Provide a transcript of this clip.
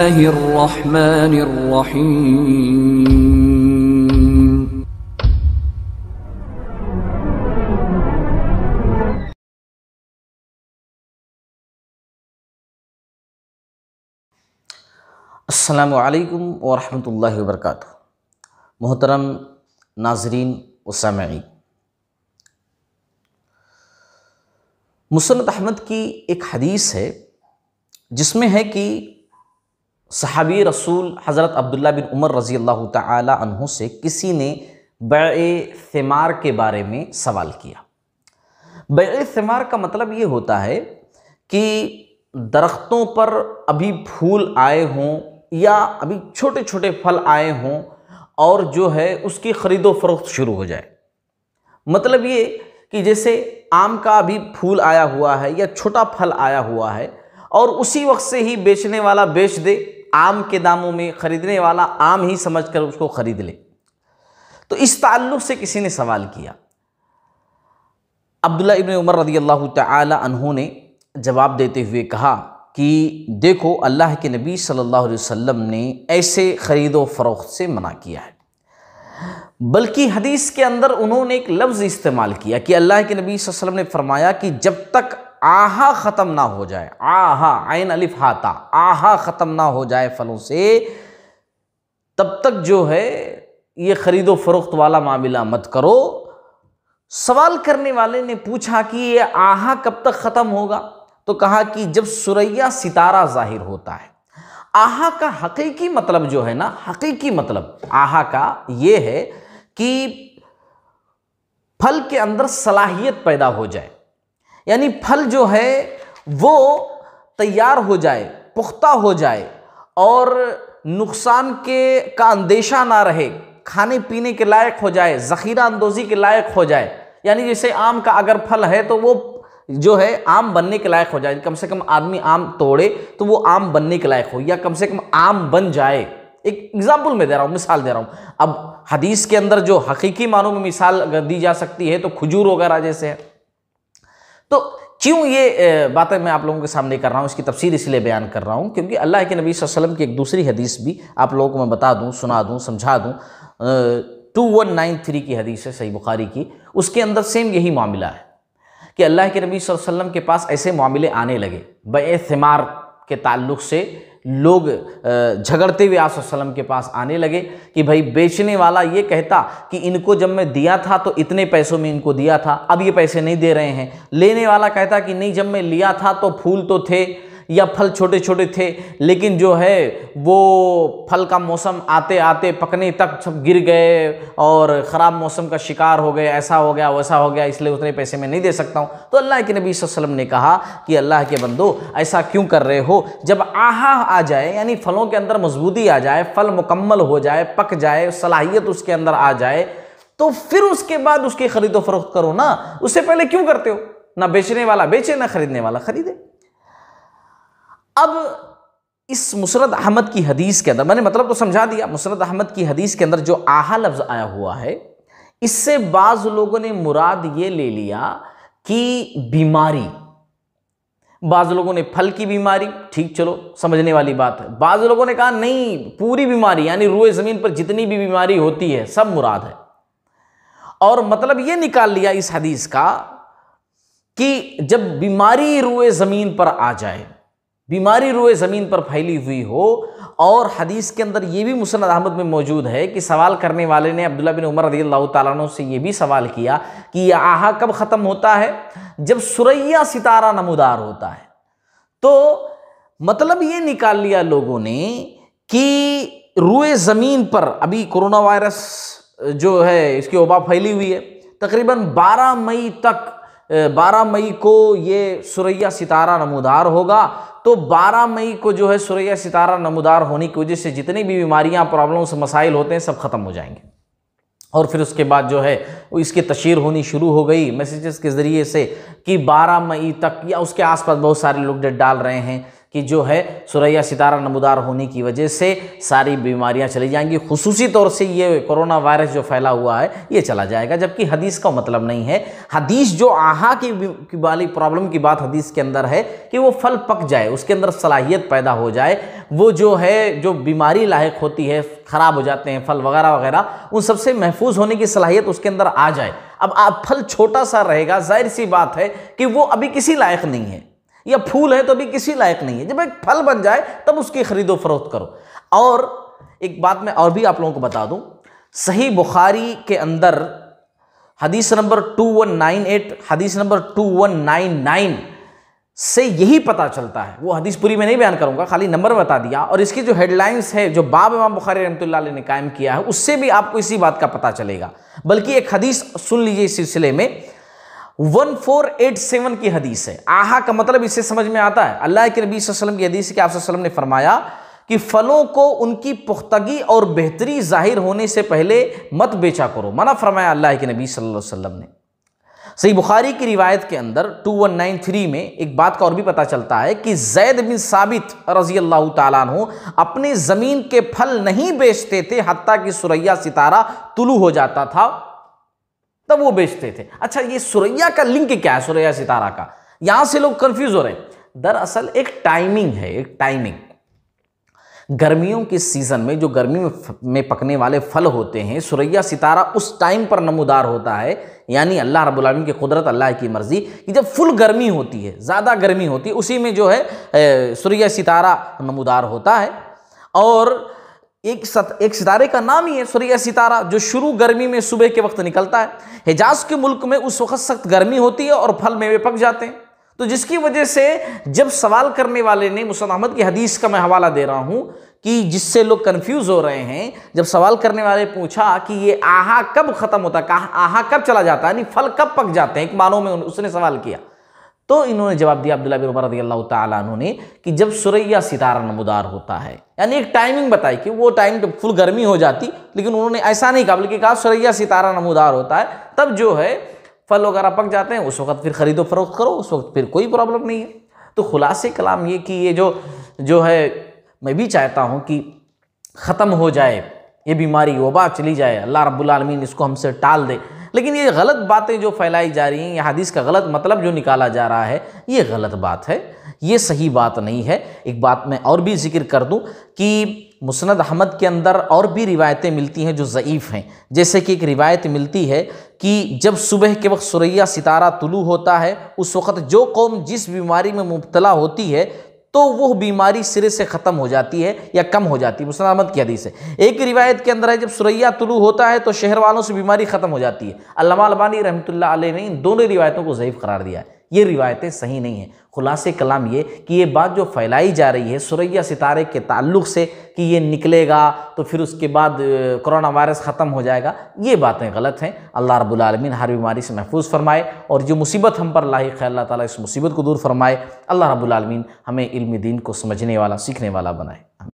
الرحمن الرحيم असलकम वरहमल वर्क मोहतरम नाजरीन वसामी मुसनत अहमद की एक हदीस है जिसमें है कि सहाबी रसूल हज़रत अब्दुल्ला बिन उमर रज़ी अल्लाह तहों से किसी ने बे थमार के बारे में सवाल किया बे थमार का मतलब ये होता है कि दरख्तों पर अभी फूल आए हों या अभी छोटे छोटे फल आए हों और जो है उसकी ख़रीदो फरोख्त शुरू हो जाए मतलब ये कि जैसे आम का अभी फूल आया हुआ है या छोटा फल आया हुआ है और उसी वक्त से ही बेचने वाला बेच दे आम के दामों में ख़रीदने वाला आम ही समझकर उसको ख़रीद ले तो इस ताल्लुक़ से किसी ने सवाल किया अब्दुल्ला इबन उमर रदी अल्लाह तहों ने जवाब देते हुए कहा कि देखो अल्लाह के नबी सल्लल्लाहु अलैहि वसल्लम ने ऐसे खरीदो फ़रोख्त से मना किया है बल्कि हदीस के अंदर उन्होंने एक लफ्ज़ इस्तेमाल किया कि अल्लाह के नबी वसल्लम ने फरमाया कि जब तक आहा ख़त्म ना हो जाए आहा आयन अलिफ हाता आहा ख़त्म ना हो जाए फलों से तब तक जो है ये ख़रीदो फरोख्त वाला मामला मत करो सवाल करने वाले ने पूछा कि ये आहा कब तक ख़त्म होगा तो कहा कि जब सुरैया सितारा ज़ाहिर होता है आहा का हकीकी मतलब जो है ना हकीकी मतलब आहा का ये है कि फल के अंदर सलाहियत पैदा हो जाए यानी फल जो है वो तैयार हो जाए पुख्ता हो जाए और नुकसान के का अंदेशा ना रहे खाने पीने के लायक हो जाए ज़ख़ीरा अंदोज़ी के लायक हो जाए यानी जैसे आम का अगर फल है तो वो जो है आम बनने के लायक हो जाए कम से कम आदमी आम तोड़े तो वो आम बनने के लायक हो या कम से कम आम बन जाए एक एग्जाम्पल मैं दे रहा हूँ मिसाल दे रहा हूँ अब हदीस के अंदर जो हकीकी मानों में मिसाल अगर दी जा सकती है तो खजूर वगैरह जैसे है तो क्यों ये बातें मैं आप लोगों के सामने कर रहा हूँ इसकी तफसीर इसलिए बयान कर रहा हूँ क्योंकि अल्लाह के नबी वसल्लम की एक दूसरी हदीस भी आप लोगों को मैं बता दूँ सुना दूँ समझा दूँ टू वन नाइन थ्री की हदीस है सही बुखारी की उसके अंदर सेम यही मामला है कि अल्लाह के नबी वसल्लम के पास ऐसे मामले आने लगे बेमार के ताल्लुक से लोग झगड़ते हुए आप के पास आने लगे कि भाई बेचने वाला ये कहता कि इनको जब मैं दिया था तो इतने पैसों में इनको दिया था अब ये पैसे नहीं दे रहे हैं लेने वाला कहता कि नहीं जब मैं लिया था तो फूल तो थे या फल छोटे छोटे थे लेकिन जो है वो फल का मौसम आते आते पकने तक सब गिर गए और ख़राब मौसम का शिकार हो गए ऐसा हो गया वैसा हो गया इसलिए उतने पैसे मैं नहीं दे सकता हूँ तो अल्लाह के नबी वसम ने कहा कि अल्लाह के बंदो ऐसा क्यों कर रहे हो जब आहा आ जाए यानी फलों के अंदर मजबूती आ जाए फल मुकम्मल हो जाए पक जाए सलाहियत उसके अंदर आ जाए तो फिर उसके बाद उसकी खरीदो फरोख्त करो ना उससे पहले क्यों करते हो ना बेचने वाला बेचे ना खरीदने वाला खरीदे अब इस मुसरत अहमद की हदीस के अंदर मैंने मतलब तो समझा दिया मुसरत अहमद की हदीस के अंदर जो आहा लफ्ज़ आया हुआ है इससे बाज़ लोगों ने मुराद ये ले लिया कि बीमारी बाज़ लोगों ने फल की बीमारी ठीक चलो समझने वाली बात है बाज़ लोगों ने कहा नहीं पूरी बीमारी यानी रोए ज़मीन पर जितनी भी बीमारी होती है सब मुराद है और मतलब ये निकाल लिया इस हदीस का कि जब बीमारी रूए ज़मीन पर आ जाए बीमारी रोए ज़मीन पर फैली हुई हो और हदीस के अंदर ये भी मुसनद अहमद में मौजूद है कि सवाल करने वाले ने अब्दुल्ला बिन उमर रदी अल्लाह तु से ये भी सवाल किया कि यह आहा कब ख़त्म होता है जब सुरैया सितारा नमदार होता है तो मतलब ये निकाल लिया लोगों ने कि रुए ज़मीन पर अभी कोरोना वायरस जो है इसकी वबा फैली हुई है तकरीबन 12 मई तक 12 मई को ये सुरैया सितारा नमदार होगा तो 12 मई को जो है सूर्या सितारा नमदार होने की वजह से जितनी भी बीमारियां प्रॉब्लम्स मसाइल होते हैं सब खत्म हो जाएंगे और फिर उसके बाद जो है इसकी तशहर होनी शुरू हो गई मैसेजेस के ज़रिए से कि 12 मई तक या उसके आसपास बहुत सारे लोग डेट डाल रहे हैं कि जो है सुरैया सितारा नमदार होने की वजह से सारी बीमारियां चली जाएंगी खसूसी तौर से ये कोरोना वायरस जो फैला हुआ है ये चला जाएगा जबकि हदीस का मतलब नहीं है हदीस जो आहा की वाली प्रॉब्लम की बात हदीस के अंदर है कि वो फल पक जाए उसके अंदर सलाहियत पैदा हो जाए वो जो है जो बीमारी लायक होती है ख़राब हो जाते हैं फल वगैरह वगैरह उन सबसे महफूज होने की सलाहियत उसके अंदर आ जाए अब आप फल छोटा सा रहेगा जाहिर सी बात है कि वो अभी किसी लायक नहीं है या फूल है तो भी किसी लायक नहीं है जब एक फल बन जाए तब उसकी खरीदो फरोख्त करो और एक बात मैं और भी आप लोगों को बता दूं सही बुखारी के अंदर हदीस नंबर 2198 हदीस नंबर 2199 से यही पता चलता है वो हदीस पूरी मैं नहीं बयान करूंगा खाली नंबर बता दिया और इसकी जो हेडलाइंस है जो बाब इमाम बुखारी रमत ने कायम किया है उससे भी आपको इसी बात का पता चलेगा बल्कि एक हदीस सुन लीजिए इस सिलसिले में 1487 की हदीस है आहा का मतलब इससे समझ में आता है अल्लाह के नबी वसल्लम की हदीस के आप वसल्लम ने फरमाया कि फलों को उनकी पुख्तगी और बेहतरी जाहिर होने से पहले मत बेचा करो मना फरमाया अल्लाह के नबी सल्लल्लाहु अलैहि वसल्लम ने सही बुखारी की रिवायत के अंदर 2193 में एक बात का और भी पता चलता है कि जैद बिन साबित रजी अल्लाह तु अपनी ज़मीन के फल नहीं बेचते थे हती कि सुरैया सितारा तुलू हो जाता था तब वो बेचते थे अच्छा ये सुरैया का लिंक क्या है सुरैया सितारा का यहां से लोग कंफ्यूज हो रहे हैं दरअसल एक टाइमिंग है एक टाइमिंग गर्मियों के सीज़न में जो गर्मी में, में पकने वाले फल होते हैं सुरैया सितारा उस टाइम पर नमोदार होता है यानी अल्लाह रबालमीन की कुदरत अल्लाह की मर्ज़ी कि जब फुल गर्मी होती है ज़्यादा गर्मी होती है उसी में जो है सुरैया सितारा नमोदार होता है और एक सत, एक सितारे का नाम ही है सूर्य सितारा जो शुरू गर्मी में सुबह के वक्त निकलता है हिजाज के मुल्क में उस वक्त सख्त गर्मी होती है और फल मेवे पक जाते हैं तो जिसकी वजह से जब सवाल करने वाले ने मुसन अहमद की हदीस का मैं हवाला दे रहा हूँ कि जिससे लोग कंफ्यूज हो रहे हैं जब सवाल करने वाले पूछा कि ये आहा कब ख़त्म होता है आहा कब चला जाता है यानी फल कब पक जाते हैं एक मानों में उसने सवाल किया तो इन्होंने जवाब दिया अब्दुल्ला बिन उमर रदी अल्लाह तु ने कि जब सुरैया सितारा नमदार होता है यानी एक टाइमिंग बताई कि वो टाइम जब फुल गर्मी हो जाती लेकिन उन्होंने ऐसा नहीं कहा बल्कि कहा सुरैया सितारा नमदार होता है तब जो है फल वगैरह पक जाते हैं उस वक्त फिर ख़रीदो फरोख्त करो उस वक्त फिर कोई प्रॉब्लम नहीं है तो खुलासे कलाम ये कि ये जो जो है मैं भी चाहता हूँ कि ख़त्म हो जाए ये बीमारी वबा चली जाए अल्लाह रब्बुल रबालमीन इसको हमसे टाल दे लेकिन ये गलत बातें जो फैलाई जा रही हैं या हदीस का गलत मतलब जो निकाला जा रहा है ये गलत बात है ये सही बात नहीं है एक बात मैं और भी जिक्र कर दूं कि मुसनद अहमद के अंदर और भी रिवायतें मिलती हैं जो ज़यीफ़ हैं जैसे कि एक रिवायत मिलती है कि जब सुबह के वक्त सुरैया सितारा तुलू होता है उस वक़्त जो कौम जिस बीमारी में मुबतला होती है तो वह बीमारी सिरे से ख़त्म हो जाती है या कम हो जाती है मुस्लिम अहमद की हदीस है एक रिवायत के अंदर है जब सुरैया तुलू होता है तो शहर वालों से बीमारी ख़त्म हो जाती है अल्लामा अलबानी रहमतुल्लाह अलैह ने इन दोनों रिवायतों को ज़यीफ़ करार दिया है ये रिवायतें सही नहीं हैं खुलासे कलाम ये कि ये बात जो फैलाई जा रही है सुरैया सितारे के ताल्लुक से कि ये निकलेगा तो फिर उसके बाद कोरोना वायरस ख़त्म हो जाएगा ये बातें गलत हैं अल्लाह रब्बुल रबालमीन हर बीमारी से महफूज फरमाए और जो मुसीबत हम पर लाही है अल्लाह ताला इस मुसीबत को दूर फरमाए अल्लाह रब्बुल रबालमीन हमें इल्मी दीन को समझने वाला सीखने वाला बनाए